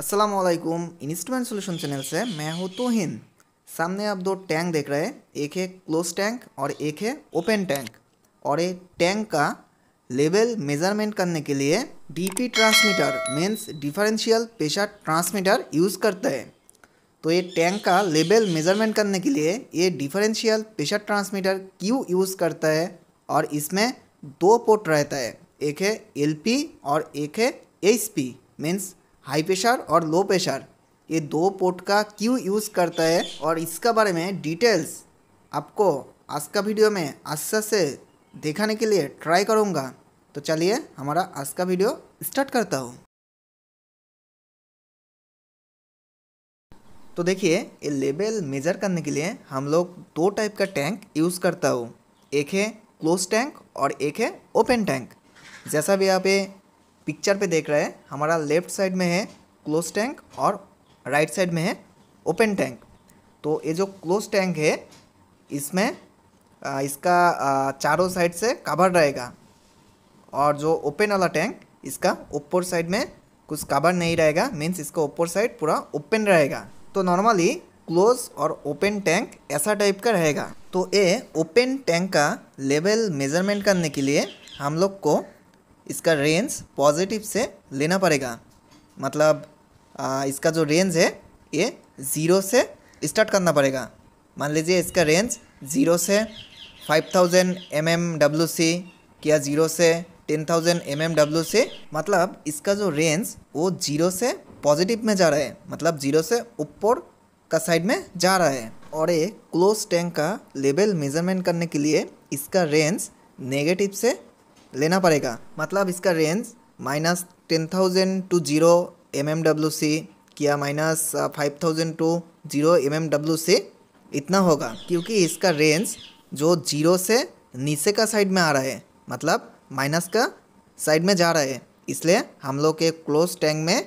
असलकुम instrument solution channel से मैं हूँ तोहिन सामने आप दो टैंक देख रहे हैं एक है क्लोज टैंक और एक है ओपन टैंक और ये टैंक का लेवल मेजरमेंट करने के लिए DP transmitter means differential pressure transmitter use करते हैं तो ये टैंक का लेवल मेजरमेंट करने के लिए ये डिफरेंशियल प्रेशर ट्रांसमीटर क्यों यूज़ करता है और इसमें दो पोर्ट रहता है एक है एल और एक है पी मीन्स हाई प्रेशर और लो प्रेशर ये दो पोर्ट का क्यों यूज़ करता है और इसका बारे में डिटेल्स आपको आज का वीडियो में अच्छा से दिखाने के लिए ट्राई करूँगा तो चलिए हमारा आज का वीडियो स्टार्ट करता हूँ तो देखिए ये लेवल मेज़र करने के लिए हम लोग दो टाइप का टैंक यूज़ करता हूँ एक है क्लोज टैंक और एक है ओपन टैंक जैसा भी आप ये पिक्चर पे देख रहे हैं हमारा लेफ्ट साइड में है क्लोज टैंक और राइट साइड में है ओपन टैंक तो ये जो क्लोज टैंक है इसमें इसका चारों साइड से कवर रहेगा और जो ओपन वाला टैंक इसका ऊपर साइड में कुछ कवर नहीं रहेगा मीन्स इसका ऊपर साइड पूरा ओपन रहेगा तो नॉर्मली क्लोज और ओपन टैंक ऐसा टाइप का रहेगा तो ये ओपन टैंक का लेवल मेजरमेंट करने के लिए हम लोग को इसका रेंज पॉजिटिव से लेना पड़ेगा मतलब आ, इसका जो रेंज है ये ज़ीरो से स्टार्ट करना पड़ेगा मान लीजिए इसका रेंज ज़ीरो से five thousand M M W C या ज़ीरो से ten thousand M M W C मतलब इसका जो रेंज वो जीरो से पॉजिटिव में जा रहा है मतलब जीरो से ऊपर का साइड में जा रहा है और एक क्लोज टैंक का लेवल मेजरमेंट करने के लिए इसका रेंज नेगेटिव से लेना पड़ेगा मतलब इसका range minus ten thousand to zero M M W C या minus five thousand to zero M M W C इतना होगा क्योंकि इसका रेंज जो जीरो से नीचे का साइड में आ रहा है मतलब माइनस का साइड में जा रहा है इसलिए हम लोग के क्लोज टैंक में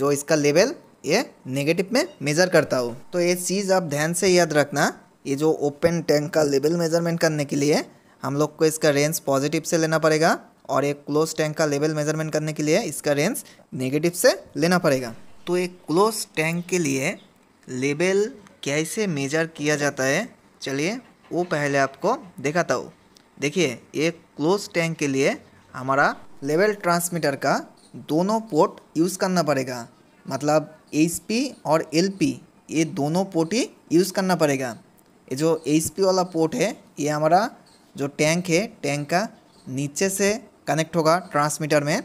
जो इसका लेवल ये नेगेटिव में मेज़र करता हूँ तो ये चीज़ आप ध्यान से याद रखना ये जो ओपन टैंक का लेवल मेजरमेंट करने के लिए हम लोग को इसका रेंज पॉजिटिव से लेना पड़ेगा और एक क्लोज टैंक का लेवल मेजरमेंट करने के लिए इसका रेंज नेगेटिव से लेना पड़ेगा तो एक क्लोज टैंक के लिए लेवल कैसे मेजर किया जाता है चलिए वो पहले आपको दिखाता हूँ देखिए एक क्लोज टैंक के लिए हमारा लेवल ट्रांसमीटर का दोनों पोर्ट यूज़ करना पड़ेगा मतलब एच और एल ये दोनों पोर्ट ही यूज़ करना पड़ेगा ये जो एच वाला पोर्ट है ये हमारा जो टैंक है टैंक का नीचे से कनेक्ट होगा ट्रांसमीटर में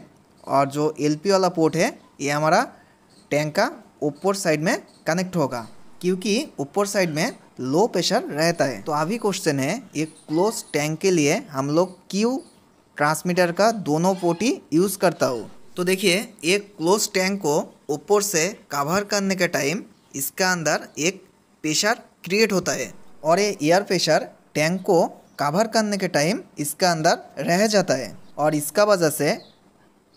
और जो एलपी वाला पोर्ट है ये हमारा टैंक का ऊपर साइड में कनेक्ट होगा क्योंकि ऊपर साइड में लो प्रेशर रहता है तो अभी क्वेश्चन है एक क्लोज टैंक के लिए हम लोग क्यू ट्रांसमीटर का दोनों पोर्ट ही यूज़ करता हूँ तो देखिए एक क्लोज टैंक को ऊपर से कवर करने के टाइम इसका अंदर एक प्रेशर क्रिएट होता है और ये एयर प्रेशर टैंक को कवर करने के टाइम इसका अंदर रह जाता है और इसका वजह से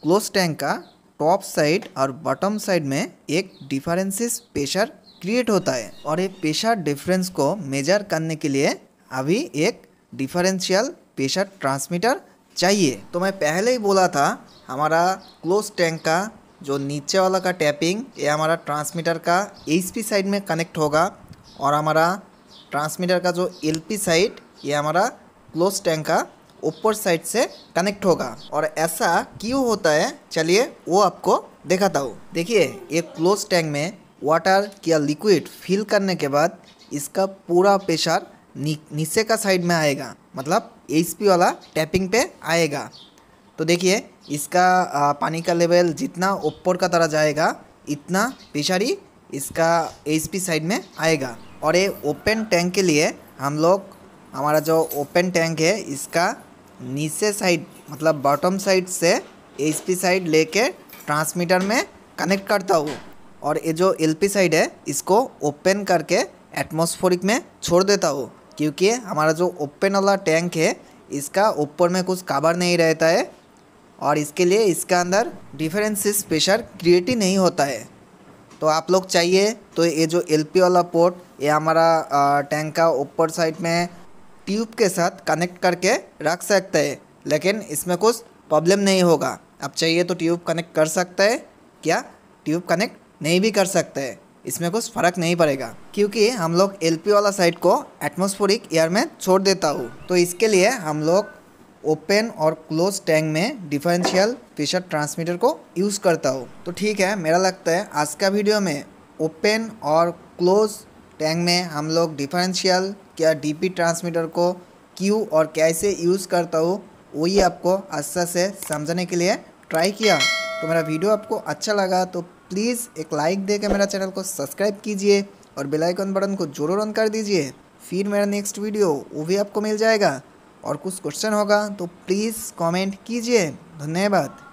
क्लोज टैंक का टॉप साइड और बॉटम साइड में एक डिफरेंसेस प्रेशर क्रिएट होता है और ये प्रेशर डिफरेंस को मेजर करने के लिए अभी एक डिफरेंशियल प्रेशर ट्रांसमीटर चाहिए तो मैं पहले ही बोला था हमारा क्लोज टैंक का जो नीचे वाला का टैपिंग ये हमारा ट्रांसमीटर का एच साइड में कनेक्ट होगा और हमारा ट्रांसमीटर का जो एल साइड ये हमारा क्लोज टैंक का ऊपर साइड से कनेक्ट होगा और ऐसा क्यों होता है चलिए वो आपको दिखाता हूँ देखिए ये क्लोज टैंक में वाटर या लिक्विड फिल करने के बाद इसका पूरा प्रेशर नीचे का साइड में आएगा मतलब एच वाला टैपिंग पे आएगा तो देखिए इसका पानी का लेवल जितना ऊपर का तरह जाएगा इतना प्रेशर ही इसका एच साइड में आएगा और ये ओपन टैंक के लिए हम लोग हमारा जो ओपन टैंक है इसका नीचे साइड मतलब बॉटम साइड से एच साइड लेके ट्रांसमीटर में कनेक्ट करता हूँ और ये जो एल साइड है इसको ओपन करके एटमोस्फोरिक में छोड़ देता हूँ क्योंकि हमारा जो ओपन वाला टैंक है इसका ऊपर में कुछ काबर नहीं रहता है और इसके लिए इसका अंदर डिफरेंसिस प्रेशर क्रिएट ही नहीं होता है तो आप लोग चाहिए तो ये जो एल वाला पोर्ट ये हमारा टैंक का ऊपर साइड में ट्यूब के साथ कनेक्ट करके रख सकते हैं लेकिन इसमें कुछ प्रॉब्लम नहीं होगा अब चाहिए तो ट्यूब कनेक्ट कर सकते हैं क्या ट्यूब कनेक्ट नहीं भी कर सकते हैं इसमें कुछ फ़र्क नहीं पड़ेगा क्योंकि हम लोग एलपी वाला साइड को एटमोस्फोरिक एयर में छोड़ देता हूँ तो इसके लिए हम लोग ओपन और क्लोज टैंक में डिफरेंशियल प्रेशर ट्रांसमीटर को यूज़ करता हूँ तो ठीक है मेरा लगता है आज का वीडियो में ओपन और क्लोज टैंग में हम लोग डिफरेंशियल क्या डीपी ट्रांसमीटर को क्यों और कैसे यूज़ करता हूँ वही आपको अच्छा से समझने के लिए ट्राई किया तो मेरा वीडियो आपको अच्छा लगा तो प्लीज़ एक लाइक दे मेरा चैनल को सब्सक्राइब कीजिए और बेल आइकन बटन को जरूर ऑन कर दीजिए फिर मेरा नेक्स्ट वीडियो वो भी आपको मिल जाएगा और कुछ क्वेश्चन होगा तो प्लीज़ कमेंट कीजिए धन्यवाद